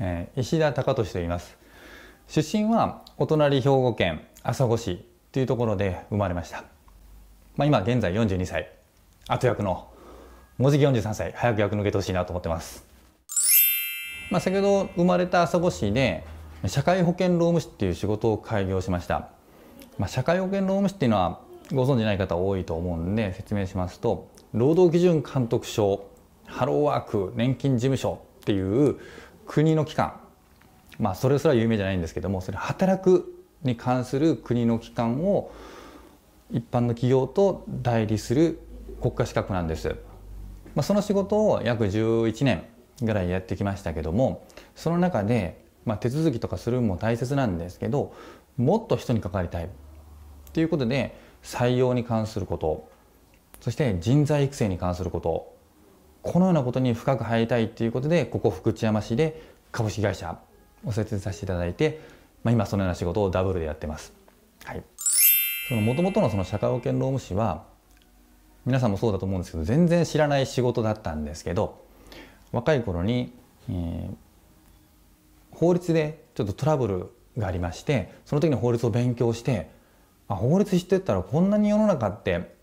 えー、石田貴俊と言います出身はお隣兵庫県朝来市というところで生まれました、まあ、今現在42歳後役のもうじき43歳早く役抜けてほしいなと思ってます、まあ、先ほど生まれた朝来市で社会保険労務士っていう仕事を開業しました、まあ、社会保険労務士っていうのはご存じない方多いと思うんで説明しますと労働基準監督署ハローワーク年金事務所っていう国の機関まあそれすら有名じゃないんですけどもそれ働くに関する国の機関を一般の企業と代理する国家資格なんです、まあ、その仕事を約11年ぐらいやってきましたけどもその中で、まあ、手続きとかするのも大切なんですけどもっと人に関わりたいっていうことで採用に関することそして人材育成に関することこのようなことに深く入りたいということでここ福知山市で株式会社を設立させていただいて、まあ、今そのような仕事をダブルでやってます。はい、その元々のその社会保険労務士は皆さんもそうだと思うんですけど全然知らない仕事だったんですけど若い頃に、えー、法律でちょっとトラブルがありましてその時に法律を勉強してあ法律知ってったらこんなに世の中って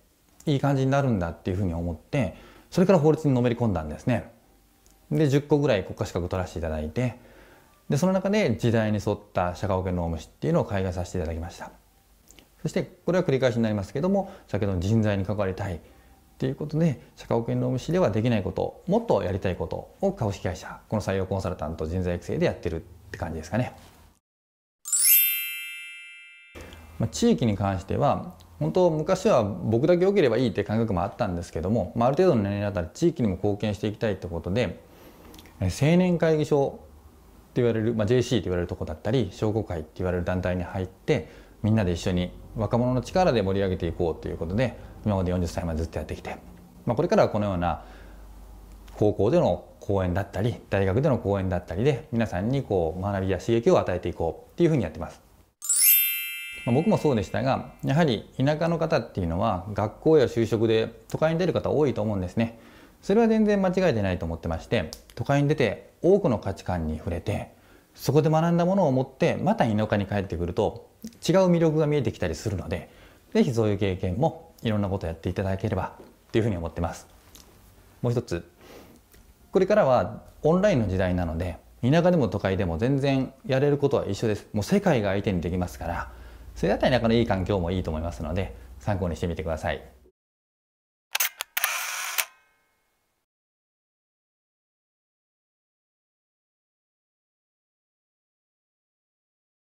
いい感じになるんだっていうふうに思ってそれから法律にのめり込んだんですね。で10個ぐらい国家資格取らせていただいてでその中で時代に沿った社会保険労務士っていうのを開業させていただきましたそしてこれは繰り返しになりますけども先ほどの人材に関わりたいっていうことで社会保険労務士ではできないこともっとやりたいことを株式会社この採用コンサルタント人材育成でやってるって感じですかね、まあ、地域に関しては本当昔は僕だけ良ければいいって感覚もあったんですけども、まあ、ある程度の年齢だったら地域にも貢献していきたいってことで青年会議所って言われる、まあ、JC って言われるとこだったり商工会って言われる団体に入ってみんなで一緒に若者の力で盛り上げていこうということで今まで40歳までずっとやってきて、まあ、これからはこのような高校での講演だったり大学での講演だったりで皆さんにこう学びや刺激を与えていこうっていうふうにやってます。ま僕もそうでしたがやはり田舎の方っていうのは学校や就職で都会に出る方多いと思うんですねそれは全然間違えてないと思ってまして都会に出て多くの価値観に触れてそこで学んだものを持ってまた田舎に帰ってくると違う魅力が見えてきたりするので是非そういう経験もいろんなことやっていただければというふうに思ってますもう一つこれからはオンラインの時代なので田舎でも都会でも全然やれることは一緒ですもう世界が相手にできますからそれだったらなかのいい環境もいいと思いますので参考にしてみてください。